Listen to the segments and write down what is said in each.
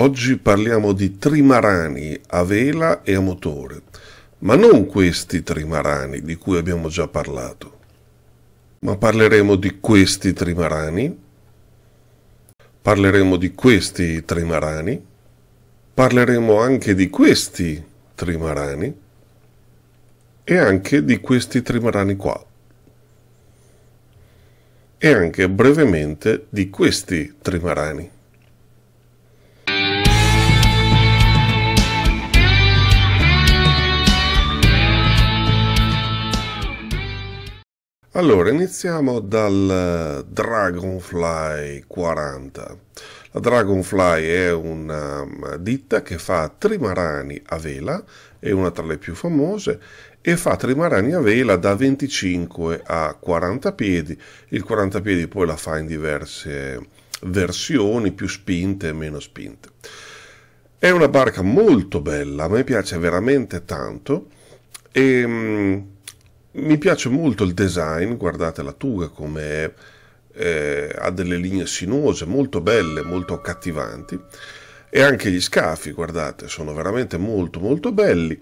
Oggi parliamo di trimarani a vela e a motore, ma non questi trimarani di cui abbiamo già parlato, ma parleremo di questi trimarani, parleremo di questi trimarani, parleremo anche di questi trimarani e anche di questi trimarani qua e anche brevemente di questi trimarani. Allora, iniziamo dal eh, Dragonfly 40. La Dragonfly è una eh, ditta che fa trimarani a vela, è una tra le più famose, e fa trimarani a vela da 25 a 40 piedi. Il 40 piedi poi la fa in diverse versioni, più spinte e meno spinte. È una barca molto bella, a me piace veramente tanto e ehm, mi piace molto il design, guardate la Tuga come eh, ha delle linee sinuose molto belle, molto accattivanti e anche gli scafi, guardate, sono veramente molto molto belli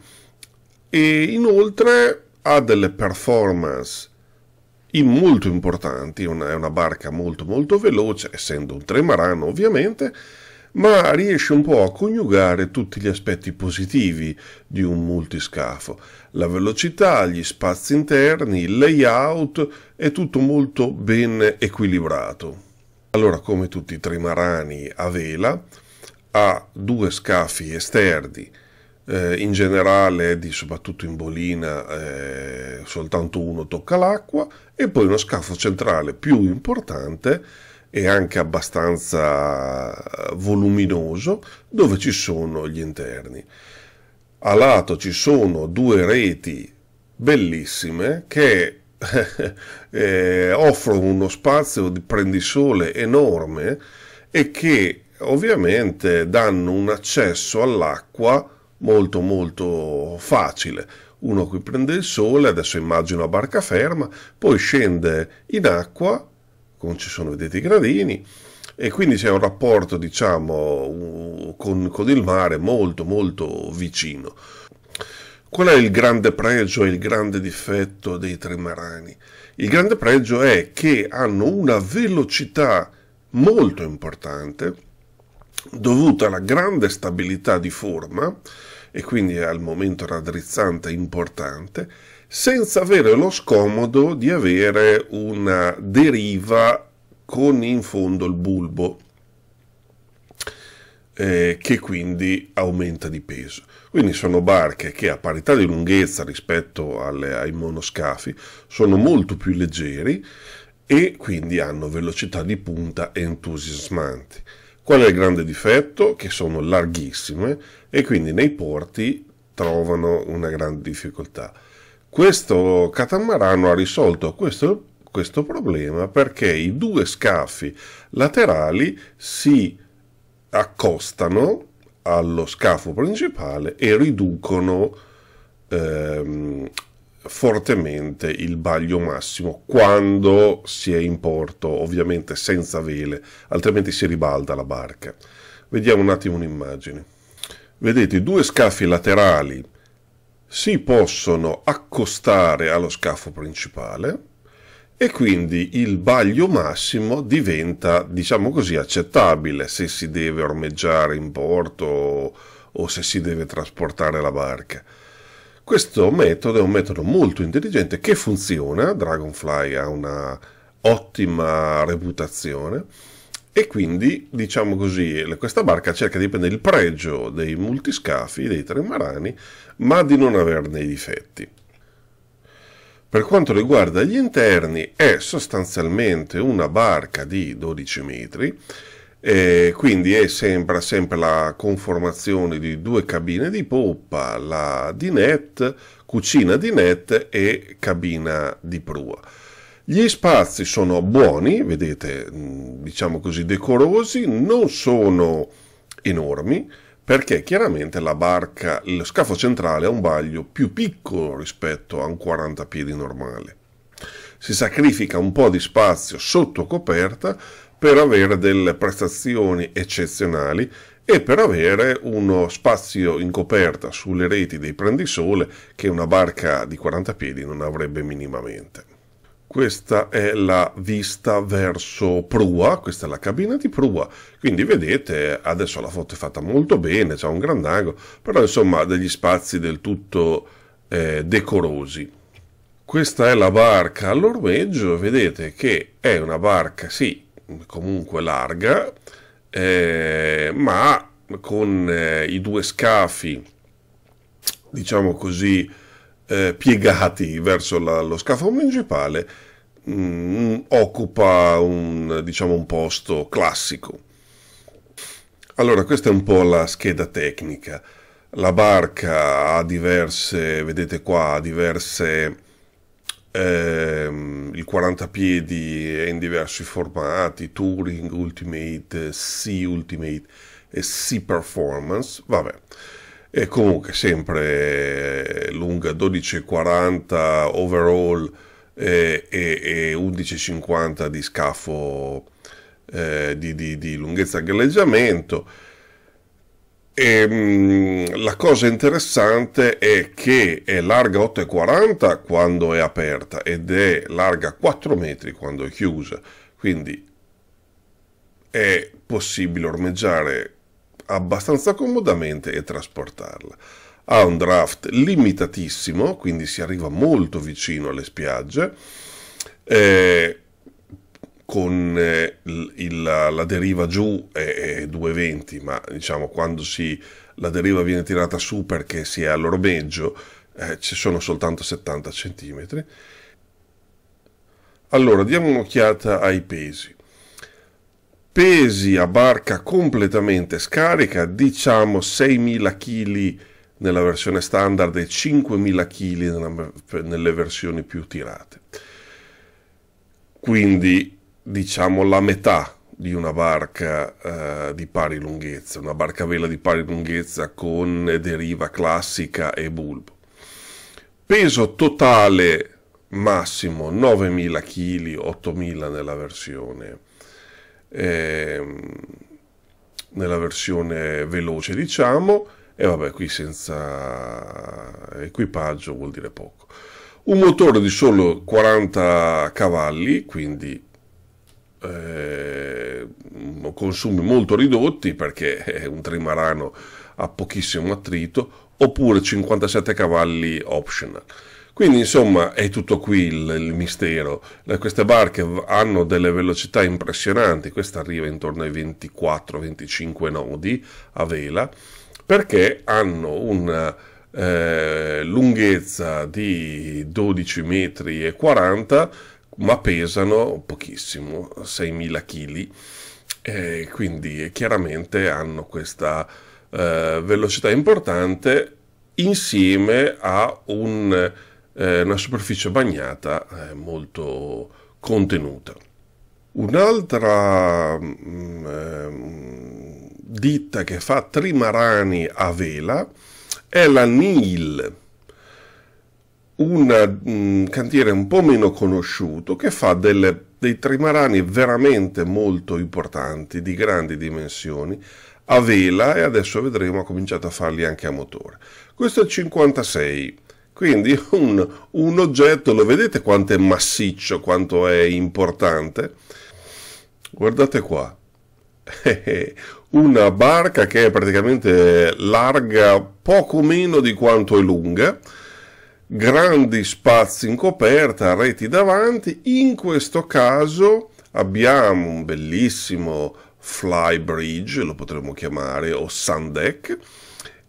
e inoltre ha delle performance molto importanti, una, è una barca molto molto veloce, essendo un tremarano ovviamente, ma riesce un po' a coniugare tutti gli aspetti positivi di un multiscafo. La velocità, gli spazi interni, il layout, è tutto molto ben equilibrato. Allora, come tutti i trimarani a vela, ha due scafi esterni, eh, in generale, di, soprattutto in bolina, eh, soltanto uno tocca l'acqua, e poi uno scafo centrale più importante e anche abbastanza eh, voluminoso dove ci sono gli interni. A lato ci sono due reti bellissime che eh, offrono uno spazio di prendisole enorme e che ovviamente danno un accesso all'acqua molto molto facile. Uno qui prende il sole, adesso immagino a barca ferma, poi scende in acqua non ci sono vedete i gradini e quindi c'è un rapporto diciamo con, con il mare molto molto vicino. Qual è il grande pregio e il grande difetto dei trimarani? Il grande pregio è che hanno una velocità molto importante dovuta alla grande stabilità di forma e quindi al momento raddrizzante importante senza avere lo scomodo di avere una deriva con in fondo il bulbo eh, che quindi aumenta di peso. Quindi sono barche che a parità di lunghezza rispetto alle, ai monoscafi sono molto più leggeri e quindi hanno velocità di punta entusiasmanti. Qual è il grande difetto? Che sono larghissime e quindi nei porti trovano una grande difficoltà. Questo catamarano ha risolto questo, questo problema perché i due scafi laterali si accostano allo scafo principale e riducono ehm, fortemente il baglio massimo quando si è in porto, ovviamente senza vele, altrimenti si ribalda la barca. Vediamo un attimo un'immagine. Vedete, i due scafi laterali si possono accostare allo scafo principale e quindi il baglio massimo diventa, diciamo così, accettabile se si deve ormeggiare in porto o se si deve trasportare la barca. Questo metodo è un metodo molto intelligente che funziona, Dragonfly ha una ottima reputazione e quindi, diciamo così, questa barca cerca di prendere il pregio dei multiscafi, dei trimarani, ma di non averne i difetti. Per quanto riguarda gli interni, è sostanzialmente una barca di 12 metri, quindi è sempre, sempre la conformazione di due cabine di poppa, la dinette, cucina dinette e cabina di prua. Gli spazi sono buoni, vedete, mm, diciamo così decorosi, non sono enormi perché chiaramente la barca, lo scafo centrale ha un baglio più piccolo rispetto a un 40 piedi normale. Si sacrifica un po' di spazio sotto coperta per avere delle prestazioni eccezionali e per avere uno spazio in coperta sulle reti dei prendisole che una barca di 40 piedi non avrebbe minimamente. Questa è la vista verso prua, questa è la cabina di prua, quindi vedete adesso la foto è fatta molto bene, c'è un grand'angolo, però insomma degli spazi del tutto eh, decorosi. Questa è la barca all'ormeggio, vedete che è una barca, sì, comunque larga, eh, ma con eh, i due scafi, diciamo così, eh, piegati verso la, lo scafo principale, mh, mm, occupa un, diciamo, un posto classico. Allora, questa è un po' la scheda tecnica. La barca ha diverse, vedete qua, diverse, ehm, il 40 piedi è in diversi formati, Touring, Ultimate, Sea eh, Ultimate e Sea Performance, vabbè. E comunque sempre eh, lunga 12,40 overall eh, e, e, e 11,50 di scafo eh, di, di, di, lunghezza galleggiamento. E, ehm, mh, la cosa interessante è che è larga 8,40 quando è aperta ed è larga 4 metri quando è chiusa, quindi è possibile ormeggiare abbastanza comodamente e trasportarla. Ha un draft limitatissimo, quindi si arriva molto vicino alle spiagge. Eh, con eh, il, la, la, deriva giù è, è 2,20, ma diciamo quando si, la deriva viene tirata su perché si è all'ormeggio eh, ci sono soltanto 70 cm. Allora diamo un'occhiata ai pesi pesi a barca completamente scarica, diciamo 6.000 kg nella versione standard e 5.000 kg nelle versioni più tirate. Quindi diciamo la metà di una barca eh, di pari lunghezza, una barca vela di pari lunghezza con deriva classica e bulbo. Peso totale massimo 9.000 kg, 8.000 nella versione eh, nella versione veloce diciamo e vabbè qui senza equipaggio vuol dire poco un motore di solo 40 cavalli quindi eh, consumi molto ridotti perché è un trimarano a pochissimo attrito oppure 57 cavalli optional quindi insomma è tutto qui il, il mistero. Le, queste barche hanno delle velocità impressionanti, questa arriva intorno ai 24-25 nodi a vela, perché hanno una eh, lunghezza di 12 metri e 40 ma pesano pochissimo, 6.000 kg, eh, quindi chiaramente hanno questa eh, velocità importante insieme a un eh, una superficie bagnata eh, molto contenuta. Un'altra mh, mm, eh, ditta che fa trimarani a vela è la NIL, un mm, cantiere un po' meno conosciuto che fa delle, dei trimarani veramente molto importanti, di grandi dimensioni, a vela e adesso vedremo ha cominciato a farli anche a motore. Questo è il 56 quindi un, un oggetto, lo vedete quanto è massiccio, quanto è importante? Guardate qua, una barca che è praticamente larga poco meno di quanto è lunga, grandi spazi in coperta, reti davanti, in questo caso abbiamo un bellissimo fly bridge, lo potremmo chiamare, o sun deck,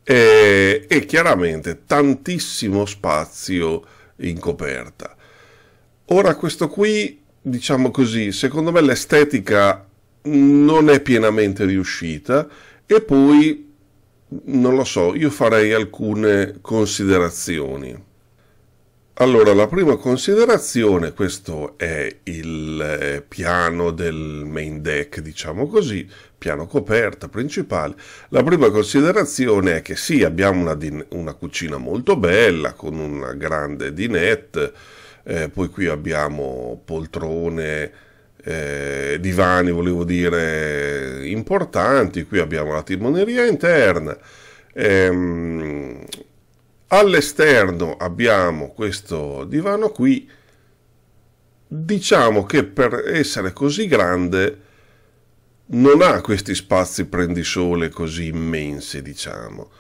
eh, e chiaramente tantissimo spazio in coperta. Ora questo qui, diciamo così, secondo me l'estetica non è pienamente riuscita e poi non lo so, io farei alcune considerazioni. Allora, la prima considerazione, questo è il eh, piano del main deck, diciamo così, piano coperta principale, la prima considerazione è che sì, abbiamo una, una cucina molto bella con una grande dinette, eh, poi qui abbiamo poltrone, eh, divani, volevo dire, importanti, qui abbiamo la timoneria interna. Ehm, all'esterno abbiamo questo divano qui, diciamo che per essere così grande non ha questi spazi prendisole così immensi, diciamo.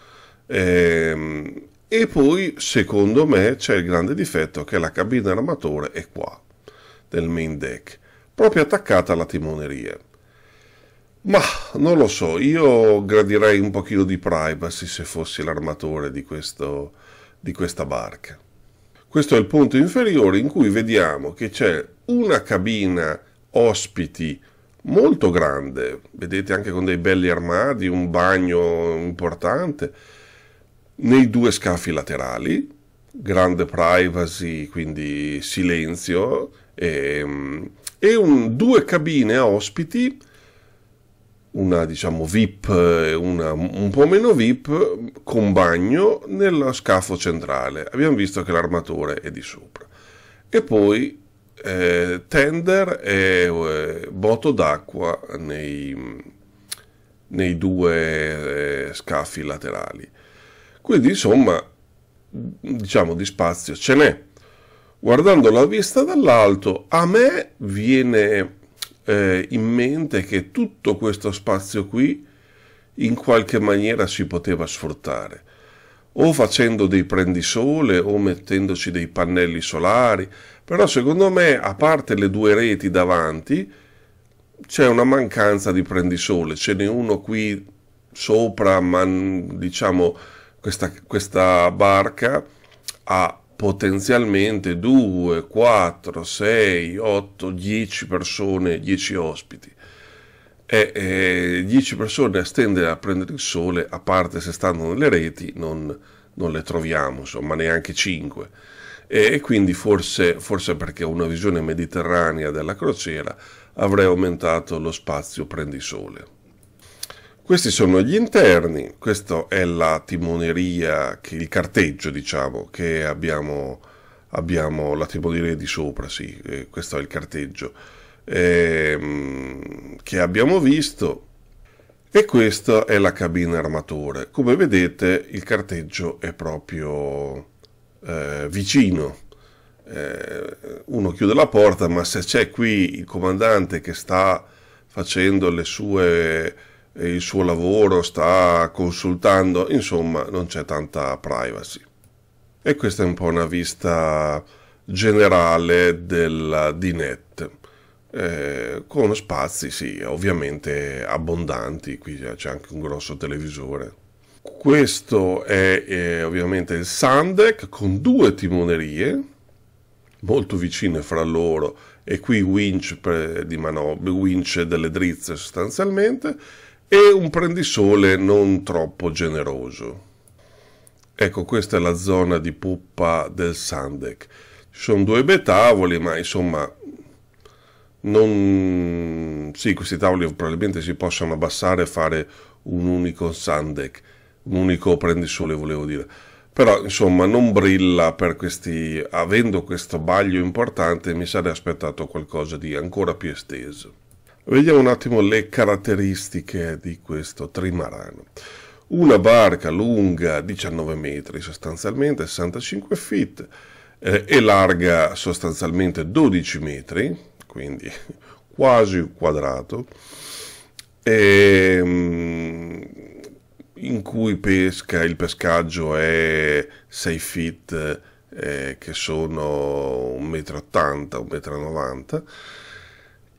Ehm, e poi, secondo me, c'è il grande difetto che la cabina armatore è qua, del main deck, proprio attaccata alla timoneria. Ma non lo so, io gradirei un pochino di privacy se fossi l'armatore di, questo, di questa barca. Questo è il punto inferiore in cui vediamo che c'è una cabina ospiti molto grande, vedete anche con dei belli armadi, un bagno importante, nei due scafi laterali, grande privacy, quindi silenzio, e, e un, due cabine a ospiti, una diciamo VIP, una un po' meno VIP, con bagno nello scafo centrale. Abbiamo visto che l'armatore è di sopra. E poi eh, tender e eh, boto d'acqua nei, nei, due eh, scafi laterali. Quindi insomma, diciamo di spazio ce n'è. Guardando la vista dall'alto, a me viene eh, in mente che tutto questo spazio qui in qualche maniera si poteva sfruttare o facendo dei prendisole o mettendoci dei pannelli solari, però secondo me, a parte le due reti davanti, c'è una mancanza di prendisole, ce n'è uno qui sopra, ma diciamo questa, questa barca ha potenzialmente 2, 4, 6, 8, 10 persone, 10 ospiti e 10 persone a stendere a prendere il sole, a parte se stanno nelle reti, non, non le troviamo, insomma, neanche 5. E, e quindi forse, forse, perché una visione mediterranea della crociera avrei aumentato lo spazio prendisole. Questi sono gli interni, questa è la timoneria, che, il carteggio diciamo, che abbiamo, abbiamo la timoneria di sopra, sì, eh, questo è il carteggio ehm, che abbiamo visto e questa è la cabina armatore come vedete il carteggio è proprio eh, vicino eh, uno chiude la porta ma se c'è qui il comandante che sta facendo le sue il suo lavoro, sta consultando, insomma non c'è tanta privacy. E questa è un po' una vista generale della DNET eh, con spazi, sì, ovviamente abbondanti, qui c'è anche un grosso televisore. Questo è eh, ovviamente il Sandec con due timonerie molto vicine fra loro e qui winch per, di manovra, winch delle drizze sostanzialmente e un prendisole non troppo generoso. Ecco, questa è la zona di poppa del Sandec. Ci sono due betavoli, ma insomma non... sì, questi tavoli probabilmente si possono abbassare e fare un unico Sandec, un unico prendisole volevo dire. Però insomma non brilla per questi, avendo questo baglio importante mi sarei aspettato qualcosa di ancora più esteso. Vediamo un attimo le caratteristiche di questo trimarano. Una barca lunga 19 metri sostanzialmente, 65 feet, eh, e larga sostanzialmente 12 metri, quindi quasi quadrato, e, ehm, in cui pesca, il pescaggio è 6 feet, eh, che sono 1,80 m, 1,90 m,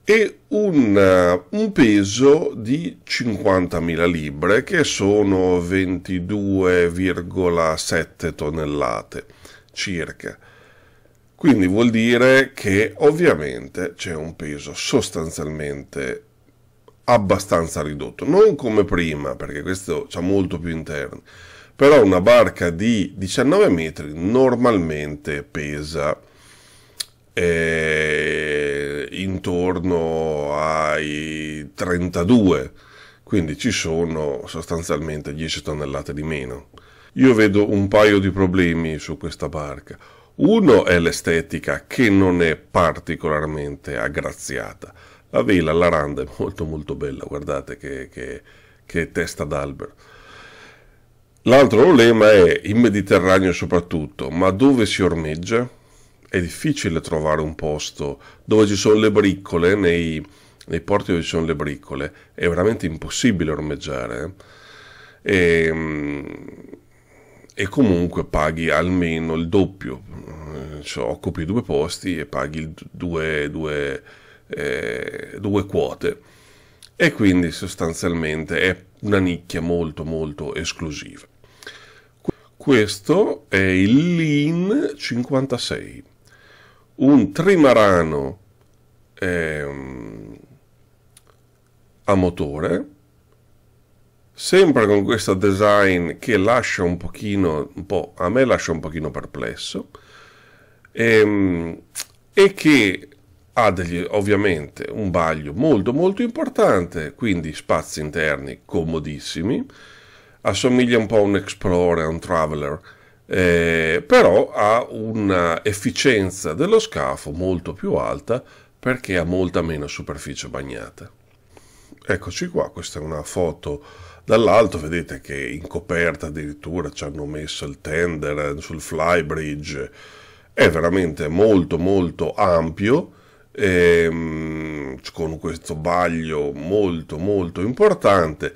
e un, un, peso di 50.000 libbre che sono 22,7 tonnellate circa. Quindi vuol dire che ovviamente c'è un peso sostanzialmente abbastanza ridotto, non come prima, perché questo ha molto più interni, però una barca di 19 metri normalmente pesa eh, intorno ai 32, quindi ci sono sostanzialmente 10 tonnellate di meno. Io vedo un paio di problemi su questa barca. Uno è l'estetica che non è particolarmente aggraziata. La vela, la randa è molto molto bella, guardate che, che, che testa d'albero. L'altro problema è il Mediterraneo soprattutto, ma dove si ormeggia? È difficile trovare un posto dove ci sono le briccole, nei, nei porti dove ci sono le briccole, è veramente impossibile ormeggiare. Eh? E, ehm, e comunque paghi almeno il doppio, eh, cioè occupi due posti e paghi due, due, eh, due quote e quindi sostanzialmente è una nicchia molto molto esclusiva. Questo è il Lean 56, un trimarano eh, a motore Sempre con questo design che lascia un pochino, un po', a me lascia un pochino perplesso e, ehm, e che ha degli, ovviamente un baglio molto molto importante, quindi spazi interni comodissimi, assomiglia un po' a un Explorer, a un Traveler, eh, però ha un'efficienza dello scafo molto più alta perché ha molta meno superficie bagnata. Eccoci qua, questa è una foto Dall'alto vedete che in coperta addirittura ci hanno messo il tender eh, sul flybridge, è veramente molto molto ampio, ehm, con questo baglio molto molto importante.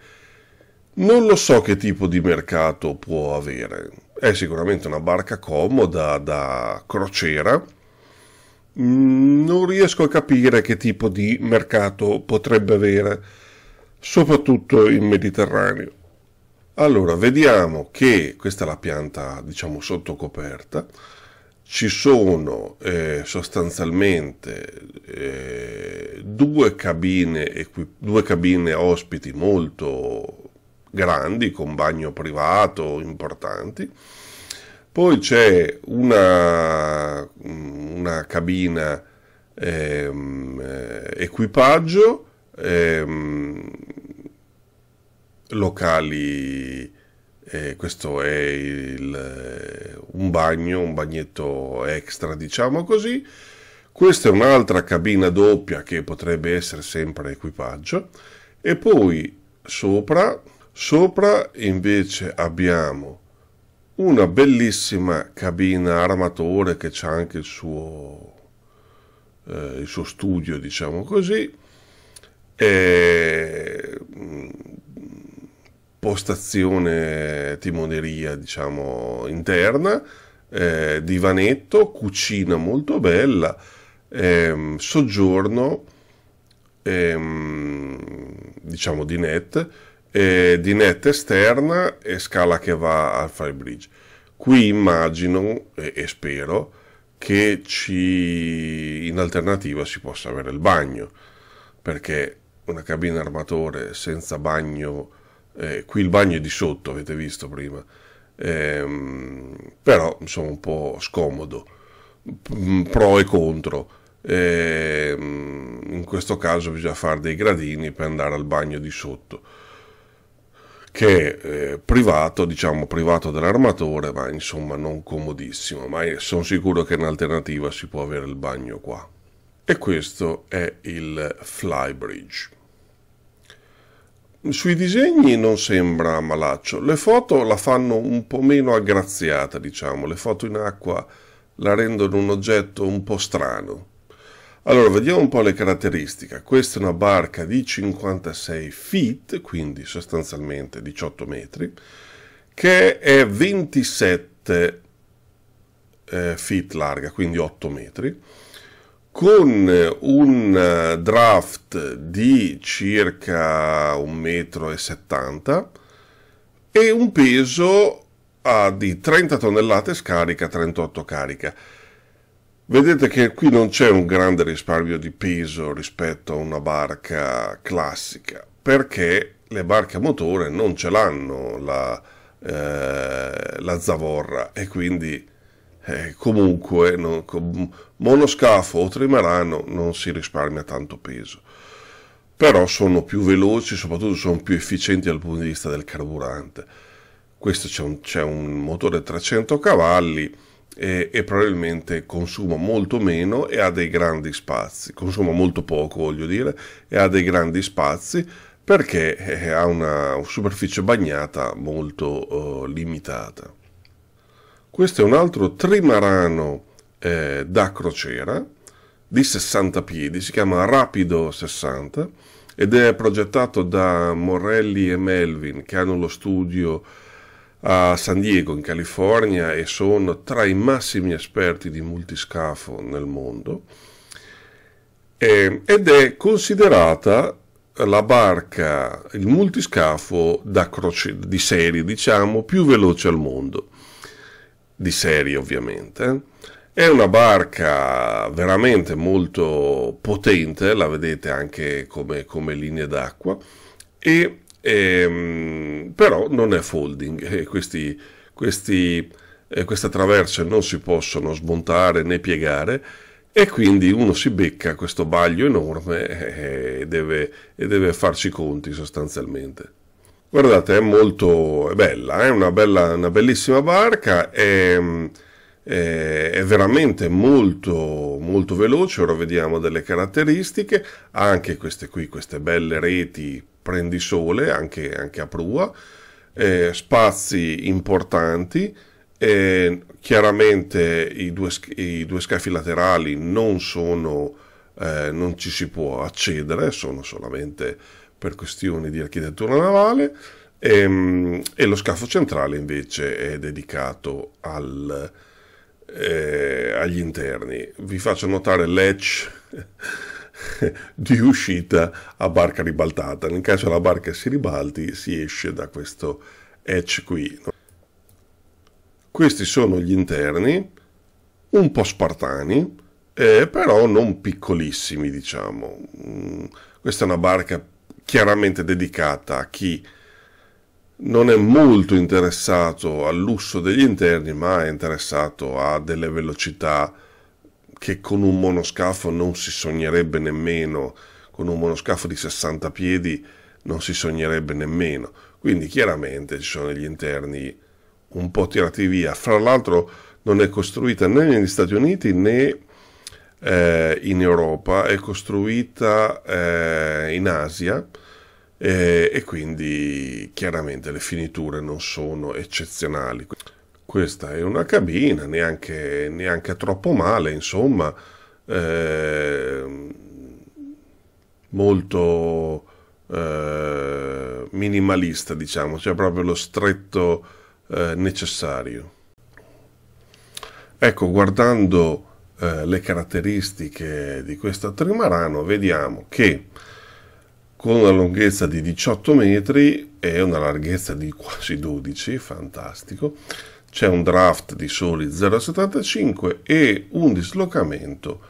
Non lo so che tipo di mercato può avere, è sicuramente una barca comoda da crociera, mm, non riesco a capire che tipo di mercato potrebbe avere soprattutto in Mediterraneo. Allora, vediamo che questa è la pianta, diciamo, sotto coperta. Ci sono eh, sostanzialmente eh, due, cabine, due cabine ospiti molto grandi, con bagno privato importanti. Poi c'è una, una cabina ehm, equipaggio ehm, locali. Eh, questo è il, un bagno, un bagnetto extra, diciamo così. Questa è un'altra cabina doppia che potrebbe essere sempre equipaggio. E poi sopra, sopra invece abbiamo una bellissima cabina armatore che ha anche il suo, eh, il suo studio, diciamo così. E, postazione timoneria, diciamo, interna, eh, divanetto, cucina molto bella, ehm, soggiorno, ehm, diciamo, di net, eh, di net esterna e scala che va al Firebridge. Qui immagino e, e spero che ci, in alternativa si possa avere il bagno, perché una cabina armatore senza bagno eh, qui il bagno è di sotto, avete visto prima. Ehm, però insomma un po' scomodo. Mm, pro e contro. Ehm, in questo caso bisogna fare dei gradini per andare al bagno di sotto che è eh, privato, diciamo privato dell'armatore, ma insomma non comodissimo, ma eh, sono sicuro che in alternativa si può avere il bagno qua. E questo è il Flybridge. Sui disegni non sembra malaccio, le foto la fanno un po' meno aggraziata, diciamo, le foto in acqua la rendono un oggetto un po' strano. Allora, vediamo un po' le caratteristiche. Questa è una barca di 56 feet, quindi sostanzialmente 18 metri, che è 27 eh, feet larga, quindi 8 metri, con un eh, draft di circa 1,70 m e un peso ah, di 30 tonnellate scarica 38 carica. Vedete che qui non c'è un grande risparmio di peso rispetto a una barca classica, perché le barche a motore non ce l'hanno la, eh, la zavorra e quindi eh, comunque, no, con monoscafo o trimarano non si risparmia tanto peso. Però sono più veloci, soprattutto sono più efficienti dal punto di vista del carburante. Questo c'è un, c'è un motore 300 cavalli e, e, probabilmente consuma molto meno e ha dei grandi spazi. Consuma molto poco, voglio dire, e ha dei grandi spazi perché eh, ha una superficie bagnata molto eh, limitata. Questo è un altro trimarano eh, da crociera di 60 piedi, si chiama Rapido 60 ed è progettato da Morelli e Melvin che hanno lo studio a San Diego in California e sono tra i massimi esperti di multiscafo nel mondo eh, ed è considerata la barca, il multiscafo da croce, di serie diciamo più veloce al mondo di serie ovviamente. È una barca veramente molto potente, la vedete anche come, come linee d'acqua, e, ehm, però non è folding, questi, questi, eh, queste traverse non si possono smontare né piegare e quindi uno si becca questo baglio enorme eh, e deve, e deve farci i conti sostanzialmente. Guardate, è molto è bella, è eh, una, bella, una bellissima barca, è, è, è, veramente molto, molto veloce, ora vediamo delle caratteristiche, ha anche queste qui, queste belle reti prendisole, anche, anche a prua, eh, spazi importanti, eh, chiaramente i due, i due, scafi laterali non sono, eh, non ci si può accedere, sono solamente per questioni di architettura navale e, ehm, e lo scafo centrale invece è dedicato al, eh, agli interni. Vi faccio notare l'edge di uscita a barca ribaltata. Nel caso la barca si ribalti si esce da questo edge qui. Questi sono gli interni, un po' spartani, eh, però non piccolissimi diciamo. Mm, questa è una barca chiaramente dedicata a chi non è molto interessato al lusso degli interni, ma è interessato a delle velocità che con un monoscafo non si sognerebbe nemmeno, con un monoscafo di 60 piedi non si sognerebbe nemmeno. Quindi chiaramente ci sono gli interni un po' tirati via. Fra l'altro non è costruita né negli Stati Uniti né eh, in Europa, è costruita eh, in Asia eh, e quindi chiaramente le finiture non sono eccezionali. Questa è una cabina, neanche, neanche troppo male, insomma, ehm, molto eh, minimalista, diciamo, cioè proprio lo stretto eh, necessario. Ecco, guardando eh, le caratteristiche di questo trimarano, vediamo che con una lunghezza di 18 metri e una larghezza di quasi 12, fantastico, c'è un draft di soli 0,75 e un dislocamento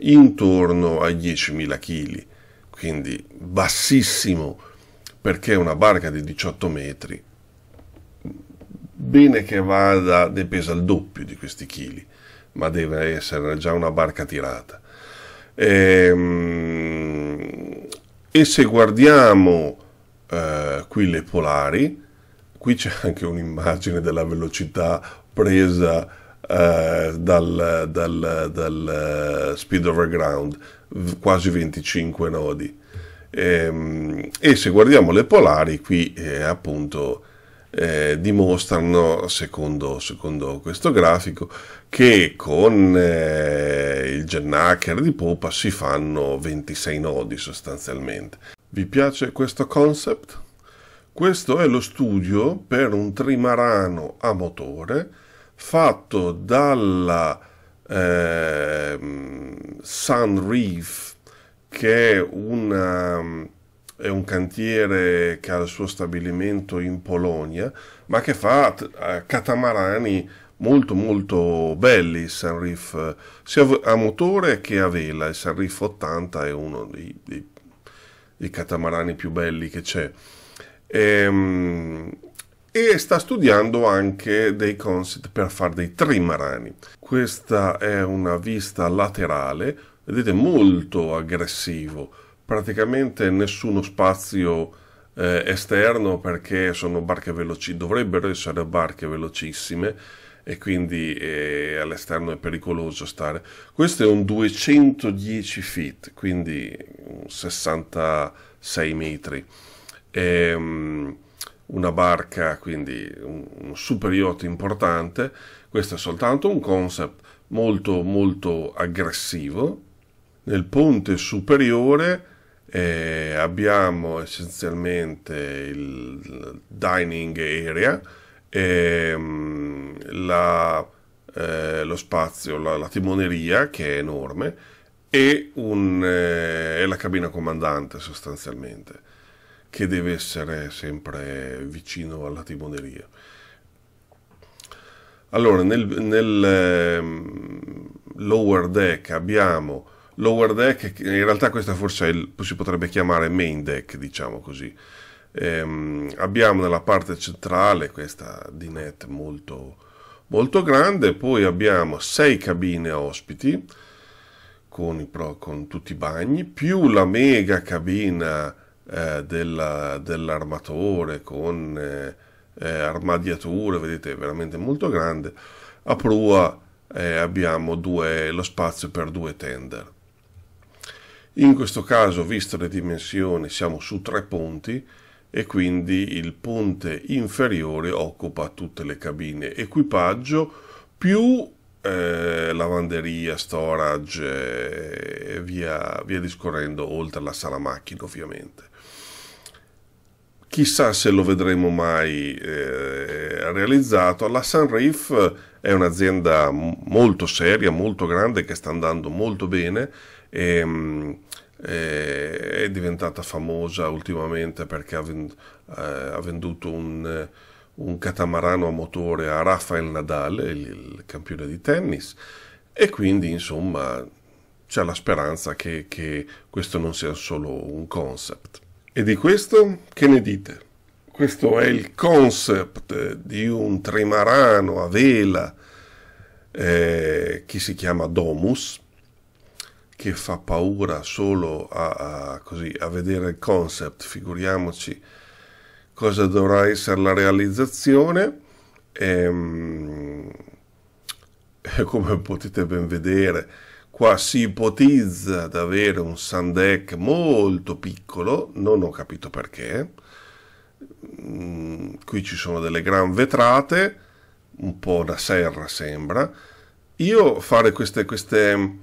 intorno ai 10.000 kg, quindi bassissimo perché una barca di 18 metri, bene che vada, ne pesa il doppio di questi chili ma deve essere già una barca tirata. E, ehm, e se guardiamo eh, qui le polari, qui c'è anche un'immagine della velocità presa eh, dal, dal, dal, eh, speed overground, quasi 25 nodi. E, ehm, e se guardiamo le polari, qui eh, appunto eh, dimostrano, secondo, secondo, questo grafico, che con eh, il gennaker di Popa si fanno 26 nodi sostanzialmente. Vi piace questo concept? Questo è lo studio per un trimarano a motore fatto dalla eh, Reef, che è una è un cantiere che ha il suo stabilimento in Polonia, ma che fa eh, catamarani molto molto belli, il Sanrif, sia a motore che a vela. Il Sanrif 80 è uno dei, dei, dei catamarani più belli che c'è. E, ehm, e sta studiando anche dei concept per fare dei trimarani. Questa è una vista laterale, vedete molto aggressivo praticamente nessuno spazio eh, esterno perché sono barche veloci, dovrebbero essere barche velocissime e quindi eh, all'esterno è pericoloso stare. Questo è un 210 feet, quindi 66 metri. È, um, ehm, una barca, quindi un, un super yacht importante. Questo è soltanto un concept molto molto aggressivo. Nel ponte superiore eh, abbiamo essenzialmente il dining area, ehm, la, eh, lo spazio, la, la, timoneria che è enorme e, un, eh, la cabina comandante sostanzialmente che deve essere sempre vicino alla timoneria. Allora, nel, nel ehm, lower deck abbiamo lower deck, in realtà questa forse il, si potrebbe chiamare main deck, diciamo così. Ehm, abbiamo nella parte centrale questa dinette molto, molto grande, poi abbiamo sei cabine ospiti con, pro, con, tutti i bagni, più la mega cabina eh, della, dell'armatore con eh, eh, armadiature, vedete, veramente molto grande. A prua eh, abbiamo due, lo spazio per due tender. In questo caso, viste le dimensioni, siamo su tre ponti e quindi il ponte inferiore occupa tutte le cabine equipaggio più eh, lavanderia, storage eh, e via, via discorrendo oltre alla sala macchina ovviamente. Chissà se lo vedremo mai eh, realizzato. La Sunreef è un'azienda molto seria, molto grande che sta andando molto bene e, ehm, e, eh, è diventata famosa ultimamente perché ha, ven, eh, ha venduto un, un, catamarano a motore a Rafael Nadal, il, il campione di tennis, e quindi insomma c'è la speranza che, che questo non sia solo un concept. E di questo che ne dite? Questo è il concept eh, di un trimarano a vela eh, che si chiama Domus, che fa paura solo a, a, così, a vedere il concept, figuriamoci cosa dovrà essere la realizzazione. Ehm, come potete ben vedere, qua si ipotizza di avere un Sandec molto piccolo, non ho capito perché. Mm, qui ci sono delle gran vetrate, un po' da serra sembra. Io fare queste, queste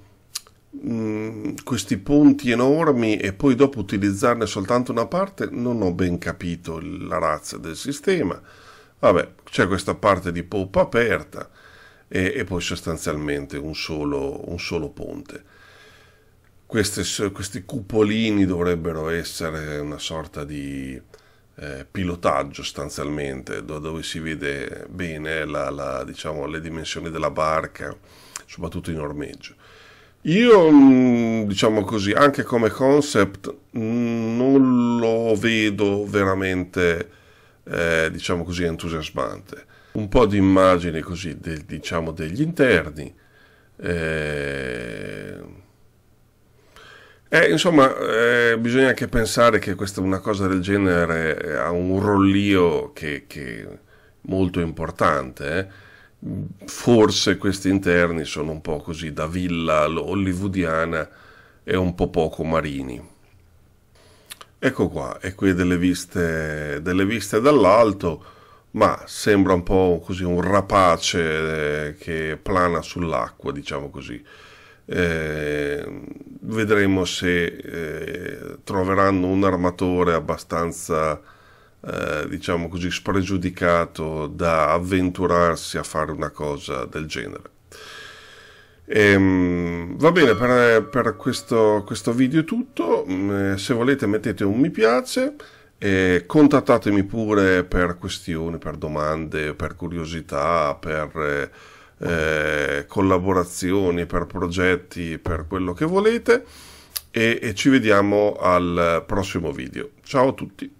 Mm, questi ponti enormi e poi dopo utilizzarne soltanto una parte, non ho ben capito la razza del sistema. Vabbè, c'è questa parte di poppa aperta e, e poi sostanzialmente un solo, un solo ponte. Queste, questi cupolini dovrebbero essere una sorta di eh, pilotaggio sostanzialmente, dove si vede bene la, la, diciamo, le dimensioni della barca, soprattutto in ormeggio. Io, mm, diciamo così, anche come concept mm, non lo vedo veramente, eh, diciamo così, entusiasmante. Un po' di immagini così, de, diciamo, degli interni. Eh, eh, insomma, eh, bisogna anche pensare che questa, una cosa del genere ha un rollio che, che molto importante. Eh forse questi interni sono un po' così da villa hollywoodiana e un po' poco marini. Ecco qua, e qui delle viste, delle viste dall'alto, ma sembra un po' così un rapace eh, che plana sull'acqua, diciamo così. Eh, vedremo se eh, troveranno un armatore abbastanza eh, diciamo così, spregiudicato da avventurarsi a fare una cosa del genere. E, ehm, va bene, per, per questo, questo, video è tutto. Mm, eh, se volete mettete un mi piace. E contattatemi pure per questioni, per domande, per curiosità, per eh, eh, collaborazioni, per progetti, per quello che volete. E, e ci vediamo al prossimo video. Ciao a tutti.